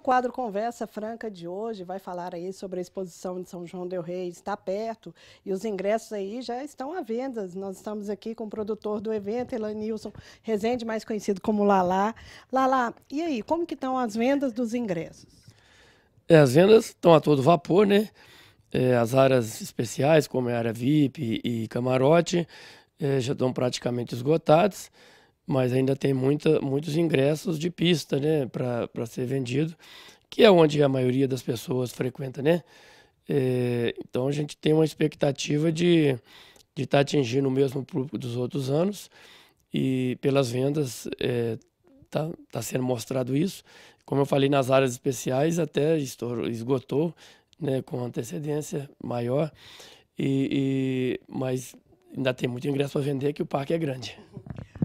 o quadro Conversa Franca de hoje vai falar aí sobre a exposição de São João del Rei, está perto, e os ingressos aí já estão à venda. Nós estamos aqui com o produtor do evento, Elanilson Rezende, mais conhecido como Lala. Lala, e aí, como que estão as vendas dos ingressos? É, as vendas estão a todo vapor, né? É, as áreas especiais, como é a área VIP e camarote, é, já estão praticamente esgotadas mas ainda tem muita, muitos ingressos de pista, né, para ser vendido, que é onde a maioria das pessoas frequenta, né? É, então a gente tem uma expectativa de estar de tá atingindo o mesmo público dos outros anos e pelas vendas é, tá sendo mostrado isso. Como eu falei nas áreas especiais até estourou, esgotou, né, com antecedência maior e, e mas ainda tem muito ingresso para vender que o parque é grande.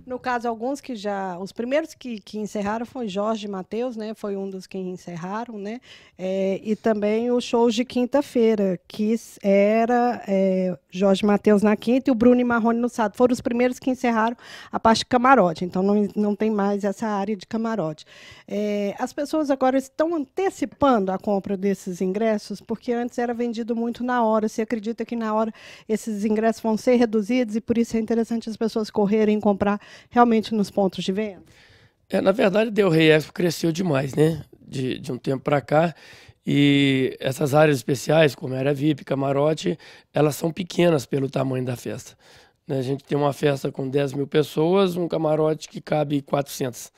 No caso, alguns que já. Os primeiros que, que encerraram foi Jorge Matheus, né? Foi um dos que encerraram, né? É, e também os shows de quinta-feira, que era é, Jorge Matheus na quinta e o Bruno e Marrone no sábado. Foram os primeiros que encerraram a parte de camarote. Então não, não tem mais essa área de camarote. É, as pessoas agora estão antecipando a compra desses ingressos, porque antes era vendido muito na hora. Você acredita que na hora esses ingressos vão ser reduzidos e por isso é interessante as pessoas correrem comprar realmente nos pontos de venda? É, na verdade, Del Rey Expo cresceu demais, né? De, de um tempo para cá. E essas áreas especiais, como era VIP, camarote, elas são pequenas pelo tamanho da festa. Né? A gente tem uma festa com 10 mil pessoas, um camarote que cabe 400.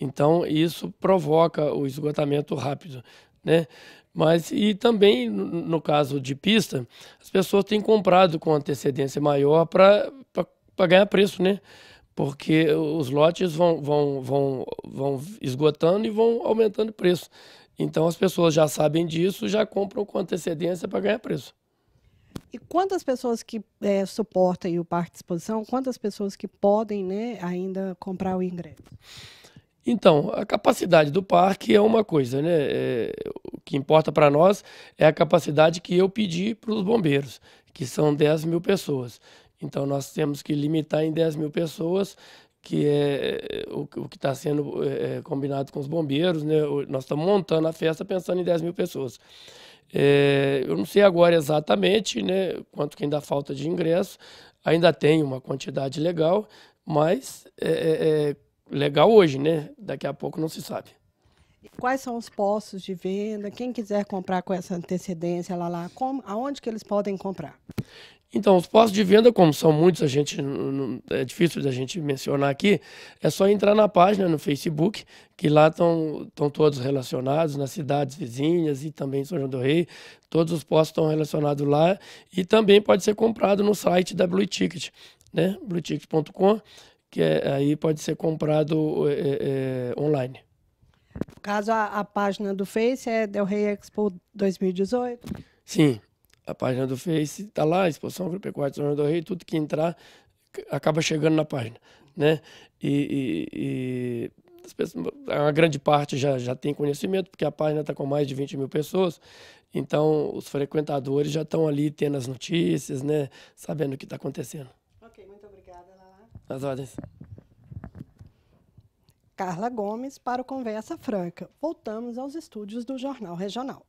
Então, isso provoca o esgotamento rápido. Né? Mas e também no caso de pista, as pessoas têm comprado com antecedência maior para ganhar preço, né? porque os lotes vão, vão, vão, vão esgotando e vão aumentando o preço. Então as pessoas já sabem disso, já compram com antecedência para ganhar preço. E quantas pessoas que é, suportam o parque de exposição, quantas pessoas que podem né, ainda comprar o ingresso? Então, a capacidade do parque é uma coisa, né? É, o que importa para nós é a capacidade que eu pedi para os bombeiros, que são 10 mil pessoas. Então nós temos que limitar em 10 mil pessoas, que é, é o, o que está sendo é, é, combinado com os bombeiros. Né? Nós estamos montando a festa pensando em 10 mil pessoas. É, eu não sei agora exatamente né, quanto que ainda falta de ingresso, ainda tem uma quantidade legal, mas é, é, é, legal hoje, né? Daqui a pouco não se sabe. Quais são os postos de venda? Quem quiser comprar com essa antecedência lá, lá como, aonde que eles podem comprar? Então, os postos de venda, como são muitos, a gente é difícil da gente mencionar aqui, é só entrar na página no Facebook, que lá estão todos relacionados, nas cidades vizinhas e também em São João do Rei, todos os postos estão relacionados lá e também pode ser comprado no site da Blue Ticket, né? blueticket.com, que é, aí pode ser comprado é, é, é, online. No caso, a, a página do Face é Del Rey Expo 2018? Sim, a página do Face, está lá, exposição agropecuária de São João do Rei, tudo que entrar acaba chegando na página, né? E, e, e pessoas, grande parte já, já tem conhecimento, porque a página está com mais de 20 mil pessoas, então os frequentadores já estão ali tendo as notícias, né? Sabendo o que está acontecendo. Ok, muito obrigada, Lala. As ordens. Carla Gomes para o Conversa Franca. Voltamos aos estúdios do Jornal Regional.